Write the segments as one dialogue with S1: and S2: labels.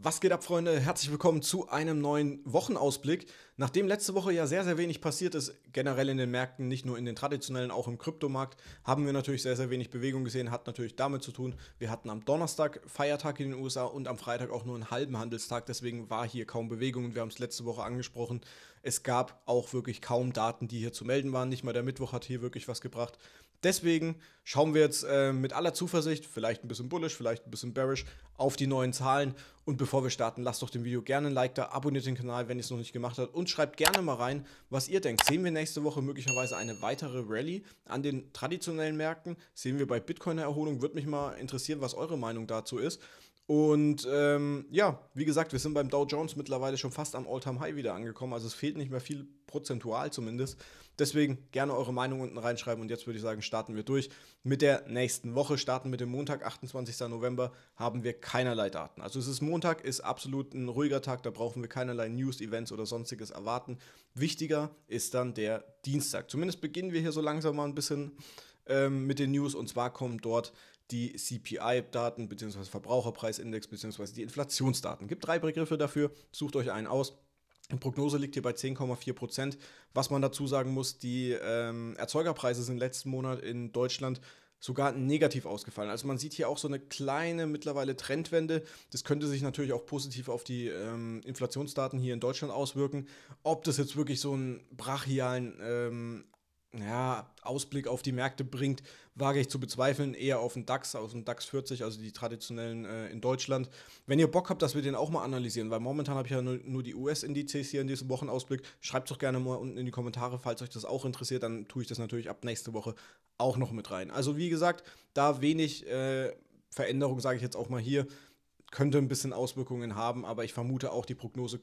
S1: Was geht ab, Freunde? Herzlich willkommen zu einem neuen Wochenausblick. Nachdem letzte Woche ja sehr, sehr wenig passiert ist, generell in den Märkten, nicht nur in den traditionellen, auch im Kryptomarkt, haben wir natürlich sehr, sehr wenig Bewegung gesehen. Hat natürlich damit zu tun, wir hatten am Donnerstag Feiertag in den USA und am Freitag auch nur einen halben Handelstag. Deswegen war hier kaum Bewegung und wir haben es letzte Woche angesprochen. Es gab auch wirklich kaum Daten, die hier zu melden waren. Nicht mal der Mittwoch hat hier wirklich was gebracht. Deswegen schauen wir jetzt äh, mit aller Zuversicht, vielleicht ein bisschen bullish, vielleicht ein bisschen bearish, auf die neuen Zahlen. Und bevor wir starten, lasst doch dem Video gerne ein Like da, abonniert den Kanal, wenn ihr es noch nicht gemacht habt und schreibt gerne mal rein, was ihr denkt. Sehen wir nächste Woche möglicherweise eine weitere Rallye an den traditionellen Märkten? Sehen wir bei Bitcoin Erholung? Würde mich mal interessieren, was eure Meinung dazu ist. Und ähm, ja, wie gesagt, wir sind beim Dow Jones mittlerweile schon fast am All-Time-High wieder angekommen. Also es fehlt nicht mehr viel, prozentual zumindest. Deswegen gerne eure Meinung unten reinschreiben. Und jetzt würde ich sagen, starten wir durch mit der nächsten Woche. Starten mit dem Montag, 28. November, haben wir keinerlei Daten. Also es ist Montag, ist absolut ein ruhiger Tag. Da brauchen wir keinerlei News, Events oder sonstiges erwarten. Wichtiger ist dann der Dienstag. Zumindest beginnen wir hier so langsam mal ein bisschen ähm, mit den News. Und zwar kommen dort die CPI-Daten bzw. Verbraucherpreisindex bzw. die Inflationsdaten. Gibt drei Begriffe dafür, sucht euch einen aus. Die Prognose liegt hier bei 10,4 Was man dazu sagen muss, die ähm, Erzeugerpreise sind letzten Monat in Deutschland sogar negativ ausgefallen. Also man sieht hier auch so eine kleine mittlerweile Trendwende. Das könnte sich natürlich auch positiv auf die ähm, Inflationsdaten hier in Deutschland auswirken. Ob das jetzt wirklich so einen brachialen ähm, ja, Ausblick auf die Märkte bringt, wage ich zu bezweifeln, eher auf den DAX, auf den DAX 40, also die traditionellen äh, in Deutschland. Wenn ihr Bock habt, dass wir den auch mal analysieren, weil momentan habe ich ja nur, nur die US-Indizes hier in diesem Wochenausblick, schreibt doch gerne mal unten in die Kommentare, falls euch das auch interessiert, dann tue ich das natürlich ab nächste Woche auch noch mit rein. Also wie gesagt, da wenig äh, Veränderung, sage ich jetzt auch mal hier, könnte ein bisschen Auswirkungen haben, aber ich vermute auch, die Prognose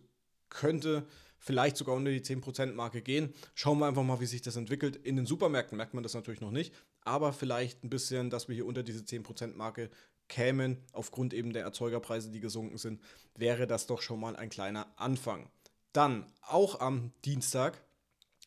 S1: könnte vielleicht sogar unter die 10%-Marke gehen. Schauen wir einfach mal, wie sich das entwickelt. In den Supermärkten merkt man das natürlich noch nicht, aber vielleicht ein bisschen, dass wir hier unter diese 10%-Marke kämen, aufgrund eben der Erzeugerpreise, die gesunken sind, wäre das doch schon mal ein kleiner Anfang. Dann auch am Dienstag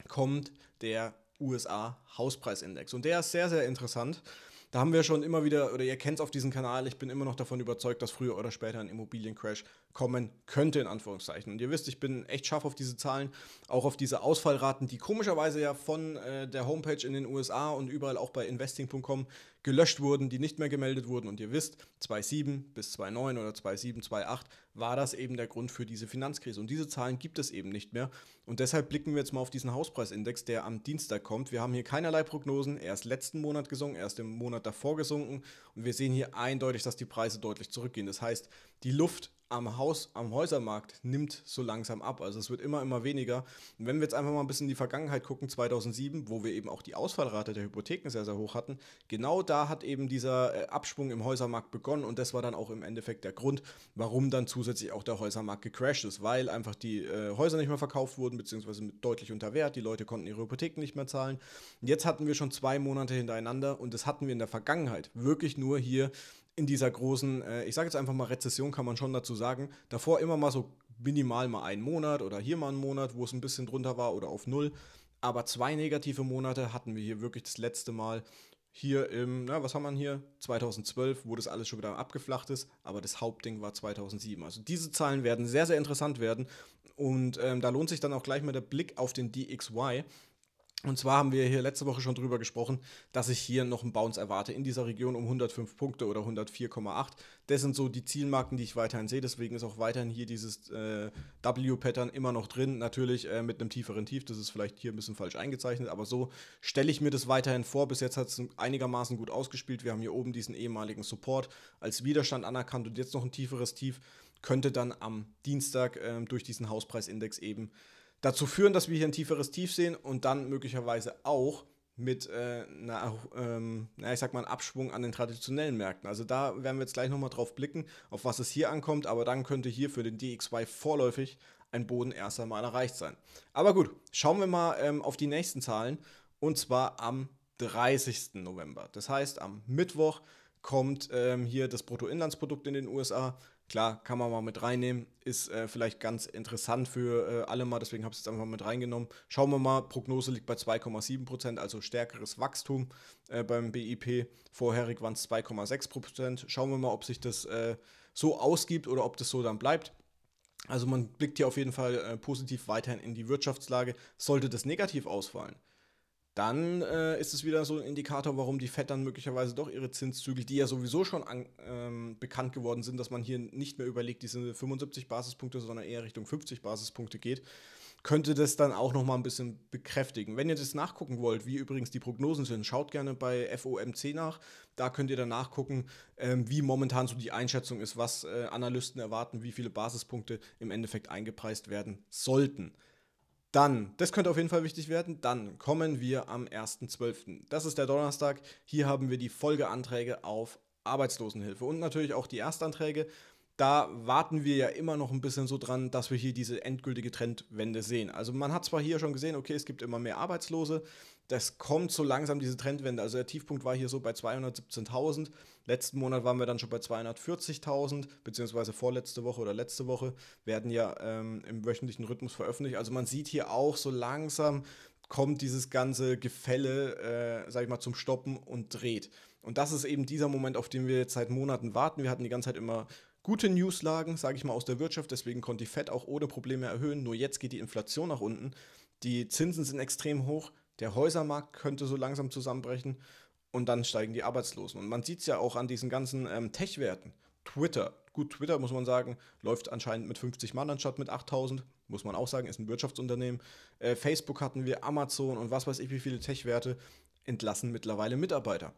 S1: kommt der USA Hauspreisindex und der ist sehr, sehr interessant. Da haben wir schon immer wieder, oder ihr kennt es auf diesem Kanal, ich bin immer noch davon überzeugt, dass früher oder später ein Immobiliencrash kommen könnte, in Anführungszeichen. Und ihr wisst, ich bin echt scharf auf diese Zahlen, auch auf diese Ausfallraten, die komischerweise ja von äh, der Homepage in den USA und überall auch bei investing.com gelöscht wurden, die nicht mehr gemeldet wurden. Und ihr wisst, 2007 bis 2009 oder 2007, 2008 war das eben der Grund für diese Finanzkrise. Und diese Zahlen gibt es eben nicht mehr. Und deshalb blicken wir jetzt mal auf diesen Hauspreisindex, der am Dienstag kommt. Wir haben hier keinerlei Prognosen. Er ist letzten Monat gesunken, er ist im Monat davor gesunken. Und wir sehen hier eindeutig, dass die Preise deutlich zurückgehen. Das heißt, die Luft am Haus, am Häusermarkt nimmt so langsam ab. Also es wird immer, immer weniger. Und wenn wir jetzt einfach mal ein bisschen in die Vergangenheit gucken, 2007, wo wir eben auch die Ausfallrate der Hypotheken sehr, sehr hoch hatten, genau da hat eben dieser äh, Absprung im Häusermarkt begonnen und das war dann auch im Endeffekt der Grund, warum dann zusätzlich auch der Häusermarkt gecrashed ist, weil einfach die äh, Häuser nicht mehr verkauft wurden, beziehungsweise mit deutlich unter Wert, die Leute konnten ihre Hypotheken nicht mehr zahlen. Und jetzt hatten wir schon zwei Monate hintereinander und das hatten wir in der Vergangenheit wirklich nur hier in dieser großen, äh, ich sage jetzt einfach mal Rezession, kann man schon dazu sagen, davor immer mal so minimal mal einen Monat oder hier mal einen Monat, wo es ein bisschen drunter war oder auf null. Aber zwei negative Monate hatten wir hier wirklich das letzte Mal. Hier im, na, was haben wir hier? 2012, wo das alles schon wieder abgeflacht ist, aber das Hauptding war 2007. Also diese Zahlen werden sehr, sehr interessant werden und ähm, da lohnt sich dann auch gleich mal der Blick auf den DXY, und zwar haben wir hier letzte Woche schon drüber gesprochen, dass ich hier noch einen Bounce erwarte in dieser Region um 105 Punkte oder 104,8. Das sind so die Zielmarken, die ich weiterhin sehe. Deswegen ist auch weiterhin hier dieses äh, W-Pattern immer noch drin. Natürlich äh, mit einem tieferen Tief. Das ist vielleicht hier ein bisschen falsch eingezeichnet, aber so stelle ich mir das weiterhin vor. Bis jetzt hat es einigermaßen gut ausgespielt. Wir haben hier oben diesen ehemaligen Support als Widerstand anerkannt und jetzt noch ein tieferes Tief. Könnte dann am Dienstag äh, durch diesen Hauspreisindex eben dazu führen, dass wir hier ein tieferes Tief sehen und dann möglicherweise auch mit äh, einer, ähm, na, ich sag mal, Abschwung an den traditionellen Märkten. Also da werden wir jetzt gleich nochmal drauf blicken, auf was es hier ankommt, aber dann könnte hier für den DXY vorläufig ein Boden erst einmal erreicht sein. Aber gut, schauen wir mal ähm, auf die nächsten Zahlen und zwar am 30. November. Das heißt, am Mittwoch kommt ähm, hier das Bruttoinlandsprodukt in den USA. Klar, kann man mal mit reinnehmen, ist äh, vielleicht ganz interessant für äh, alle mal, deswegen habe ich es jetzt einfach mal mit reingenommen. Schauen wir mal, Prognose liegt bei 2,7%, also stärkeres Wachstum äh, beim BIP. Vorherig waren es 2,6%. Schauen wir mal, ob sich das äh, so ausgibt oder ob das so dann bleibt. Also man blickt hier auf jeden Fall äh, positiv weiterhin in die Wirtschaftslage. Sollte das negativ ausfallen, dann äh, ist es wieder so ein Indikator, warum die Fed dann möglicherweise doch ihre Zinszügel, die ja sowieso schon an, ähm, bekannt geworden sind, dass man hier nicht mehr überlegt, diese 75 Basispunkte, sondern eher Richtung 50 Basispunkte geht, könnte das dann auch noch mal ein bisschen bekräftigen. Wenn ihr das nachgucken wollt, wie übrigens die Prognosen sind, schaut gerne bei FOMC nach. Da könnt ihr dann nachgucken, ähm, wie momentan so die Einschätzung ist, was äh, Analysten erwarten, wie viele Basispunkte im Endeffekt eingepreist werden sollten. Dann, das könnte auf jeden Fall wichtig werden, dann kommen wir am 1.12. Das ist der Donnerstag. Hier haben wir die Folgeanträge auf Arbeitslosenhilfe und natürlich auch die Erstanträge da warten wir ja immer noch ein bisschen so dran, dass wir hier diese endgültige Trendwende sehen. Also man hat zwar hier schon gesehen, okay, es gibt immer mehr Arbeitslose, das kommt so langsam diese Trendwende. Also der Tiefpunkt war hier so bei 217.000, letzten Monat waren wir dann schon bei 240.000, beziehungsweise vorletzte Woche oder letzte Woche werden ja ähm, im wöchentlichen Rhythmus veröffentlicht. Also man sieht hier auch so langsam kommt dieses ganze Gefälle, äh, sag ich mal, zum Stoppen und dreht. Und das ist eben dieser Moment, auf den wir jetzt seit Monaten warten. Wir hatten die ganze Zeit immer gute Newslagen, sage ich mal, aus der Wirtschaft. Deswegen konnte die Fed auch ohne Probleme erhöhen. Nur jetzt geht die Inflation nach unten. Die Zinsen sind extrem hoch. Der Häusermarkt könnte so langsam zusammenbrechen. Und dann steigen die Arbeitslosen. Und man sieht es ja auch an diesen ganzen ähm, Tech-Werten. Twitter. Gut, Twitter muss man sagen, läuft anscheinend mit 50 Mann anstatt mit 8000. Muss man auch sagen, ist ein Wirtschaftsunternehmen. Äh, Facebook hatten wir, Amazon und was weiß ich, wie viele Tech-Werte entlassen mittlerweile Mitarbeiter.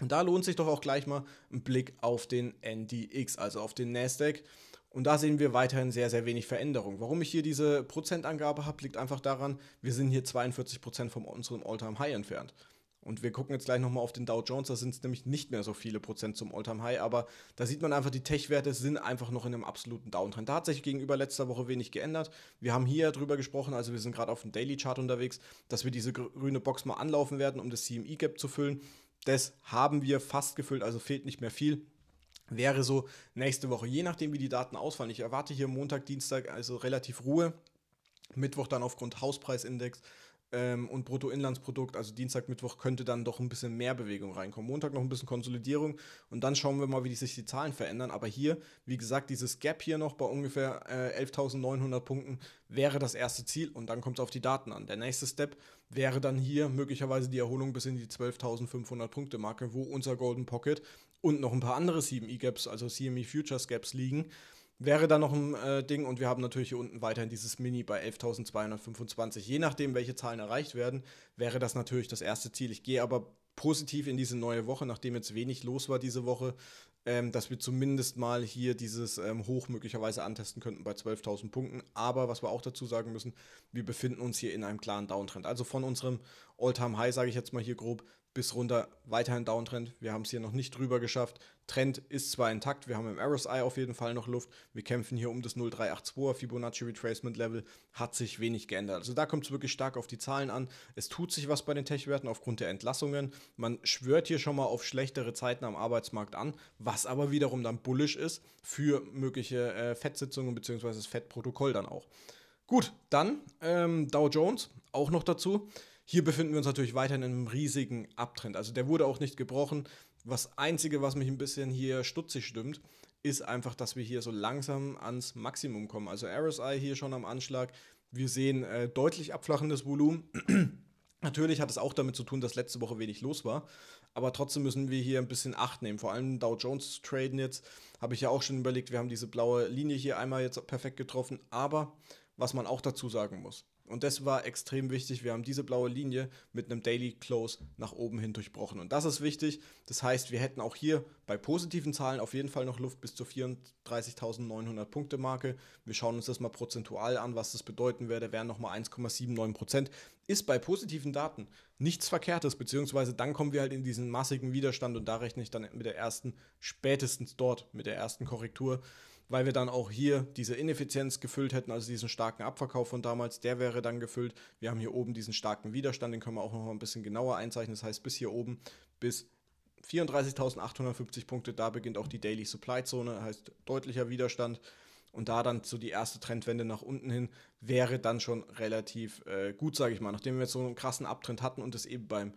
S1: Und da lohnt sich doch auch gleich mal ein Blick auf den NDX, also auf den Nasdaq. Und da sehen wir weiterhin sehr, sehr wenig Veränderung. Warum ich hier diese Prozentangabe habe, liegt einfach daran, wir sind hier 42% Prozent von unserem All-Time-High entfernt. Und wir gucken jetzt gleich nochmal auf den Dow Jones, da sind es nämlich nicht mehr so viele Prozent zum All-Time-High, aber da sieht man einfach, die Tech-Werte sind einfach noch in einem absoluten Downtrend. Da hat sich gegenüber letzter Woche wenig geändert. Wir haben hier drüber gesprochen, also wir sind gerade auf dem Daily-Chart unterwegs, dass wir diese grüne Box mal anlaufen werden, um das CME-Gap zu füllen. Das haben wir fast gefüllt, also fehlt nicht mehr viel. Wäre so nächste Woche, je nachdem wie die Daten ausfallen. Ich erwarte hier Montag, Dienstag also relativ Ruhe. Mittwoch dann aufgrund Hauspreisindex ähm, und Bruttoinlandsprodukt, also Dienstag, Mittwoch könnte dann doch ein bisschen mehr Bewegung reinkommen. Montag noch ein bisschen Konsolidierung und dann schauen wir mal, wie die sich die Zahlen verändern. Aber hier, wie gesagt, dieses Gap hier noch bei ungefähr äh, 11.900 Punkten wäre das erste Ziel und dann kommt es auf die Daten an. Der nächste Step wäre dann hier möglicherweise die Erholung bis in die 12.500 Punkte Marke, wo unser Golden Pocket und noch ein paar andere 7 also e Gaps, also CME Futures Gaps liegen wäre da noch ein äh, Ding. Und wir haben natürlich hier unten weiterhin dieses Mini bei 11.225. Je nachdem, welche Zahlen erreicht werden, wäre das natürlich das erste Ziel. Ich gehe aber positiv in diese neue Woche, nachdem jetzt wenig los war diese Woche, ähm, dass wir zumindest mal hier dieses ähm, Hoch möglicherweise antesten könnten bei 12.000 Punkten. Aber was wir auch dazu sagen müssen, wir befinden uns hier in einem klaren Downtrend. Also von unserem All-Time-High, sage ich jetzt mal hier grob, bis runter weiterhin Downtrend. Wir haben es hier noch nicht drüber geschafft. Trend ist zwar intakt, wir haben im RSI auf jeden Fall noch Luft. Wir kämpfen hier um das 0382er Fibonacci Retracement Level, hat sich wenig geändert. Also da kommt es wirklich stark auf die Zahlen an. Es tut sich was bei den Tech-Werten aufgrund der Entlassungen. Man schwört hier schon mal auf schlechtere Zeiten am Arbeitsmarkt an, was aber wiederum dann bullisch ist für mögliche äh, Fettsitzungen bzw. das Fettprotokoll dann auch. Gut, dann ähm, Dow Jones auch noch dazu. Hier befinden wir uns natürlich weiterhin in einem riesigen Abtrend. Also der wurde auch nicht gebrochen. Das Einzige, was mich ein bisschen hier stutzig stimmt, ist einfach, dass wir hier so langsam ans Maximum kommen. Also RSI hier schon am Anschlag. Wir sehen äh, deutlich abflachendes Volumen. Natürlich hat es auch damit zu tun, dass letzte Woche wenig los war, aber trotzdem müssen wir hier ein bisschen Acht nehmen. Vor allem Dow Jones traden jetzt, habe ich ja auch schon überlegt, wir haben diese blaue Linie hier einmal jetzt perfekt getroffen, aber was man auch dazu sagen muss, und das war extrem wichtig. Wir haben diese blaue Linie mit einem Daily Close nach oben hin durchbrochen. Und das ist wichtig. Das heißt, wir hätten auch hier bei positiven Zahlen auf jeden Fall noch Luft bis zur 34.900 Punkte Marke. Wir schauen uns das mal prozentual an, was das bedeuten werde. Wären nochmal 1,79 Prozent. Ist bei positiven Daten nichts Verkehrtes, beziehungsweise dann kommen wir halt in diesen massigen Widerstand und da rechne ich dann mit der ersten, spätestens dort, mit der ersten Korrektur weil wir dann auch hier diese Ineffizienz gefüllt hätten, also diesen starken Abverkauf von damals, der wäre dann gefüllt. Wir haben hier oben diesen starken Widerstand, den können wir auch noch mal ein bisschen genauer einzeichnen. Das heißt, bis hier oben, bis 34.850 Punkte, da beginnt auch die Daily Supply Zone, heißt deutlicher Widerstand. Und da dann so die erste Trendwende nach unten hin wäre dann schon relativ äh, gut, sage ich mal. Nachdem wir jetzt so einen krassen Abtrend hatten und es eben beim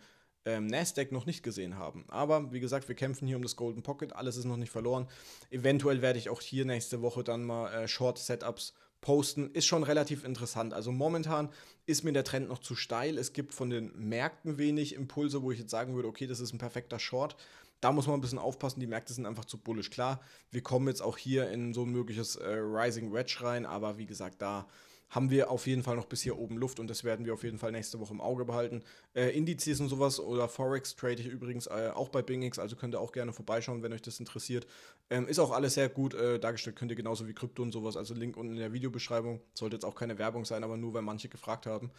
S1: ähm, Nasdaq noch nicht gesehen haben. Aber wie gesagt, wir kämpfen hier um das Golden Pocket, alles ist noch nicht verloren. Eventuell werde ich auch hier nächste Woche dann mal äh, Short Setups posten, ist schon relativ interessant. Also momentan ist mir der Trend noch zu steil. Es gibt von den Märkten wenig Impulse, wo ich jetzt sagen würde, okay, das ist ein perfekter Short. Da muss man ein bisschen aufpassen, die Märkte sind einfach zu bullisch. Klar, wir kommen jetzt auch hier in so ein mögliches äh, Rising Wedge rein, aber wie gesagt, da haben wir auf jeden Fall noch bis hier oben Luft und das werden wir auf jeden Fall nächste Woche im Auge behalten. Äh, Indizes und sowas oder Forex trade ich übrigens äh, auch bei Bingix, also könnt ihr auch gerne vorbeischauen, wenn euch das interessiert. Ähm, ist auch alles sehr gut äh, dargestellt, könnt ihr genauso wie Krypto und sowas, also Link unten in der Videobeschreibung. Sollte jetzt auch keine Werbung sein, aber nur, weil manche gefragt haben.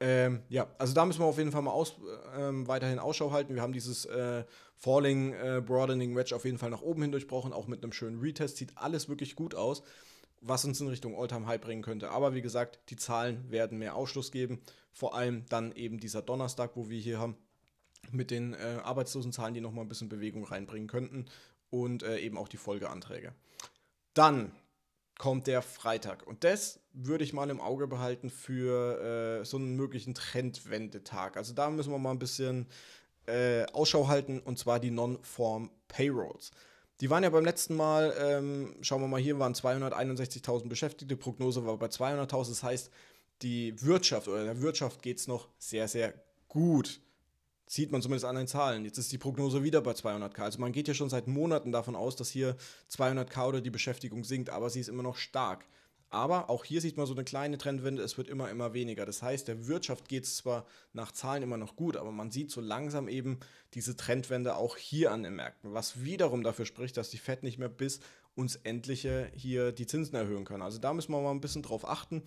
S1: Ähm, ja, also da müssen wir auf jeden Fall mal aus, ähm, weiterhin Ausschau halten. Wir haben dieses äh, Falling äh, Broadening Wedge auf jeden Fall nach oben hin durchbrochen, auch mit einem schönen Retest. Sieht alles wirklich gut aus was uns in Richtung Alltime High bringen könnte. Aber wie gesagt, die Zahlen werden mehr Ausschluss geben. Vor allem dann eben dieser Donnerstag, wo wir hier haben, mit den äh, Arbeitslosenzahlen, die nochmal ein bisschen Bewegung reinbringen könnten. Und äh, eben auch die Folgeanträge. Dann kommt der Freitag. Und das würde ich mal im Auge behalten für äh, so einen möglichen Trendwendetag. Also da müssen wir mal ein bisschen äh, Ausschau halten, und zwar die Non-Form Payrolls. Die waren ja beim letzten Mal, ähm, schauen wir mal hier, waren 261.000 Beschäftigte, Prognose war bei 200.000. Das heißt, die Wirtschaft oder der Wirtschaft geht es noch sehr, sehr gut. sieht man zumindest an den Zahlen. Jetzt ist die Prognose wieder bei 200k. Also man geht ja schon seit Monaten davon aus, dass hier 200k oder die Beschäftigung sinkt, aber sie ist immer noch stark. Aber auch hier sieht man so eine kleine Trendwende, es wird immer, immer weniger. Das heißt, der Wirtschaft geht es zwar nach Zahlen immer noch gut, aber man sieht so langsam eben diese Trendwende auch hier an den Märkten, was wiederum dafür spricht, dass die Fed nicht mehr bis uns endliche hier die Zinsen erhöhen kann. Also da müssen wir mal ein bisschen drauf achten.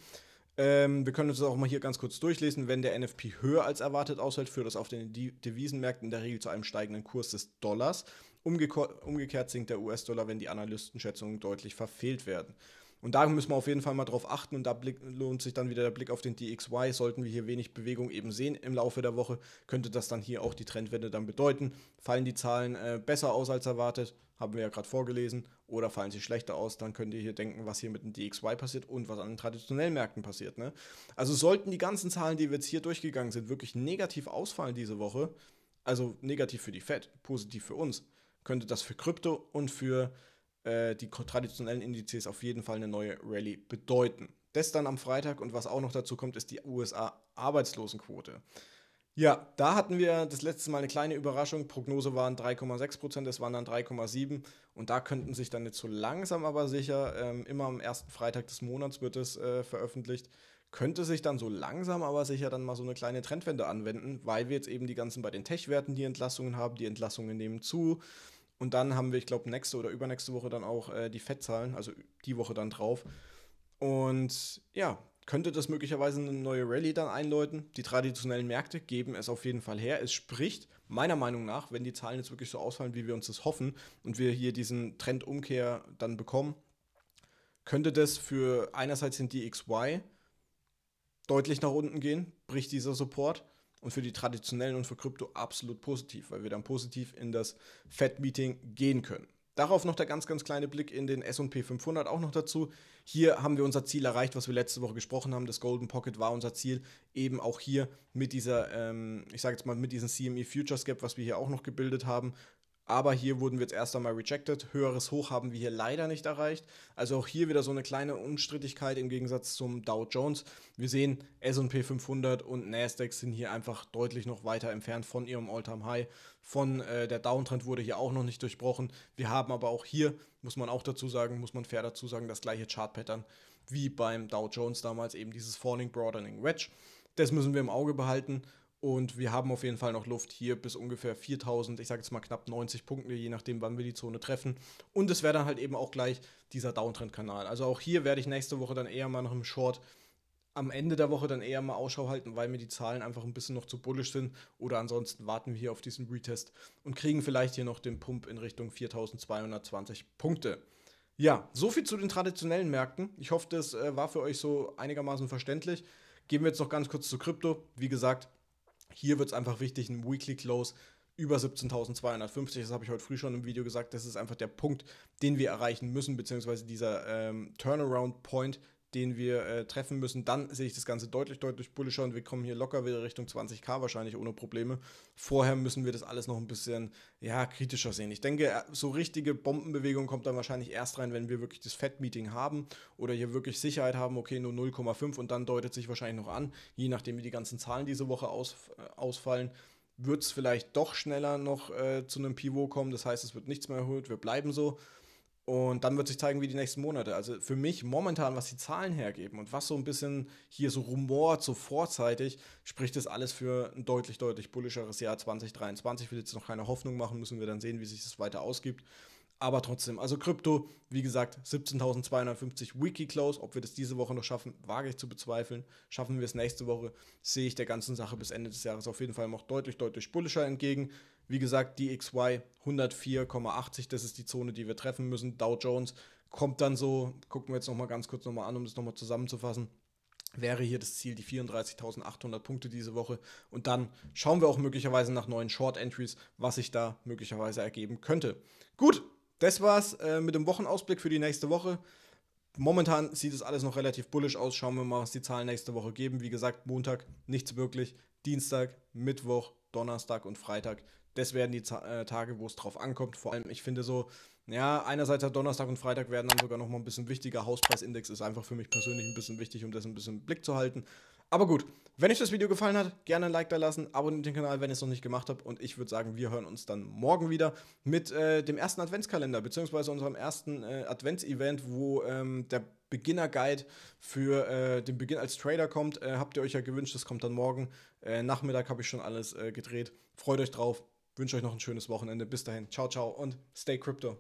S1: Ähm, wir können uns das auch mal hier ganz kurz durchlesen. Wenn der NFP höher als erwartet aushält, führt das auf den Devisenmärkten in der Regel zu einem steigenden Kurs des Dollars. Umgekehrt sinkt der US-Dollar, wenn die Analystenschätzungen deutlich verfehlt werden. Und da müssen wir auf jeden Fall mal drauf achten und da blick, lohnt sich dann wieder der Blick auf den DXY. Sollten wir hier wenig Bewegung eben sehen im Laufe der Woche, könnte das dann hier auch die Trendwende dann bedeuten. Fallen die Zahlen äh, besser aus als erwartet, haben wir ja gerade vorgelesen, oder fallen sie schlechter aus, dann könnt ihr hier denken, was hier mit dem DXY passiert und was an den traditionellen Märkten passiert. Ne? Also sollten die ganzen Zahlen, die wir jetzt hier durchgegangen sind, wirklich negativ ausfallen diese Woche, also negativ für die Fed, positiv für uns, könnte das für Krypto und für äh, die traditionellen Indizes auf jeden Fall eine neue Rallye bedeuten. Das dann am Freitag und was auch noch dazu kommt, ist die USA-Arbeitslosenquote. Ja, da hatten wir das letzte Mal eine kleine Überraschung. Prognose waren 3,6 Prozent, es waren dann 3,7. Und da könnten sich dann jetzt so langsam aber sicher, ähm, immer am ersten Freitag des Monats wird es äh, veröffentlicht, könnte sich dann so langsam aber sicher dann mal so eine kleine Trendwende anwenden, weil wir jetzt eben die ganzen bei den Tech-Werten die Entlassungen haben, die Entlassungen nehmen zu. Und dann haben wir, ich glaube, nächste oder übernächste Woche dann auch äh, die Fettzahlen, also die Woche dann drauf. Und ja, könnte das möglicherweise eine neue Rallye dann einläuten. Die traditionellen Märkte geben es auf jeden Fall her. Es spricht meiner Meinung nach, wenn die Zahlen jetzt wirklich so ausfallen, wie wir uns das hoffen und wir hier diesen Trendumkehr dann bekommen, könnte das für einerseits den DXY deutlich nach unten gehen, bricht dieser Support und für die Traditionellen und für Krypto absolut positiv, weil wir dann positiv in das Fed-Meeting gehen können. Darauf noch der ganz, ganz kleine Blick in den SP 500 auch noch dazu. Hier haben wir unser Ziel erreicht, was wir letzte Woche gesprochen haben. Das Golden Pocket war unser Ziel. Eben auch hier mit dieser, ähm, ich sage jetzt mal, mit diesem CME Futures Gap, was wir hier auch noch gebildet haben, aber hier wurden wir jetzt erst einmal rejected. Höheres Hoch haben wir hier leider nicht erreicht. Also auch hier wieder so eine kleine Unstrittigkeit im Gegensatz zum Dow Jones. Wir sehen, SP 500 und Nasdaq sind hier einfach deutlich noch weiter entfernt von ihrem Alltime high Von äh, der Downtrend wurde hier auch noch nicht durchbrochen. Wir haben aber auch hier, muss man auch dazu sagen, muss man fair dazu sagen, das gleiche Chart-Pattern wie beim Dow Jones damals, eben dieses Falling Broadening Wedge. Das müssen wir im Auge behalten. Und wir haben auf jeden Fall noch Luft hier bis ungefähr 4000, ich sage jetzt mal knapp 90 Punkte, je nachdem, wann wir die Zone treffen. Und es wäre dann halt eben auch gleich dieser Downtrend-Kanal. Also auch hier werde ich nächste Woche dann eher mal noch im Short am Ende der Woche dann eher mal Ausschau halten, weil mir die Zahlen einfach ein bisschen noch zu bullisch sind. Oder ansonsten warten wir hier auf diesen Retest und kriegen vielleicht hier noch den Pump in Richtung 4220 Punkte. Ja, soviel zu den traditionellen Märkten. Ich hoffe, das äh, war für euch so einigermaßen verständlich. Gehen wir jetzt noch ganz kurz zu Krypto. Wie gesagt, hier wird es einfach wichtig, ein Weekly Close über 17.250, das habe ich heute früh schon im Video gesagt, das ist einfach der Punkt, den wir erreichen müssen, beziehungsweise dieser ähm, Turnaround Point, den wir äh, treffen müssen, dann sehe ich das Ganze deutlich, deutlich bullischer und wir kommen hier locker wieder Richtung 20k wahrscheinlich ohne Probleme. Vorher müssen wir das alles noch ein bisschen ja, kritischer sehen. Ich denke, äh, so richtige Bombenbewegung kommt dann wahrscheinlich erst rein, wenn wir wirklich das Fed-Meeting haben oder hier wirklich Sicherheit haben, okay, nur 0,5 und dann deutet sich wahrscheinlich noch an, je nachdem wie die ganzen Zahlen diese Woche aus, äh, ausfallen, wird es vielleicht doch schneller noch äh, zu einem Pivot kommen. Das heißt, es wird nichts mehr erhöht, wir bleiben so. Und dann wird sich zeigen, wie die nächsten Monate. Also für mich momentan, was die Zahlen hergeben und was so ein bisschen hier so rumort, so vorzeitig, spricht das alles für ein deutlich, deutlich bullischeres Jahr 2023. Ich will jetzt noch keine Hoffnung machen, müssen wir dann sehen, wie sich das weiter ausgibt. Aber trotzdem, also Krypto, wie gesagt, 17.250 Wiki-Close. Ob wir das diese Woche noch schaffen, wage ich zu bezweifeln. Schaffen wir es nächste Woche, sehe ich der ganzen Sache bis Ende des Jahres auf jeden Fall noch deutlich, deutlich bullischer entgegen. Wie gesagt, die XY 104,80, das ist die Zone, die wir treffen müssen. Dow Jones kommt dann so, gucken wir jetzt nochmal ganz kurz nochmal an, um das nochmal zusammenzufassen wäre hier das Ziel die 34.800 Punkte diese Woche. Und dann schauen wir auch möglicherweise nach neuen Short-Entries, was sich da möglicherweise ergeben könnte. Gut, das war's äh, mit dem Wochenausblick für die nächste Woche. Momentan sieht es alles noch relativ bullisch aus. Schauen wir mal, was die Zahlen nächste Woche geben. Wie gesagt, Montag nichts wirklich, Dienstag, Mittwoch, Donnerstag und Freitag das werden die Z äh, Tage, wo es drauf ankommt. Vor allem, ich finde so, ja, einerseits hat Donnerstag und Freitag werden dann sogar nochmal ein bisschen wichtiger. Hauspreisindex ist einfach für mich persönlich ein bisschen wichtig, um das ein bisschen im Blick zu halten. Aber gut, wenn euch das Video gefallen hat, gerne ein Like da lassen, abonniert den Kanal, wenn ihr es noch nicht gemacht habt. Und ich würde sagen, wir hören uns dann morgen wieder mit äh, dem ersten Adventskalender, beziehungsweise unserem ersten äh, Advents-Event, wo ähm, der Beginner-Guide für äh, den Beginn als Trader kommt. Äh, habt ihr euch ja gewünscht, das kommt dann morgen. Äh, Nachmittag habe ich schon alles äh, gedreht. Freut euch drauf. Wünsche euch noch ein schönes Wochenende. Bis dahin. Ciao, ciao und stay crypto.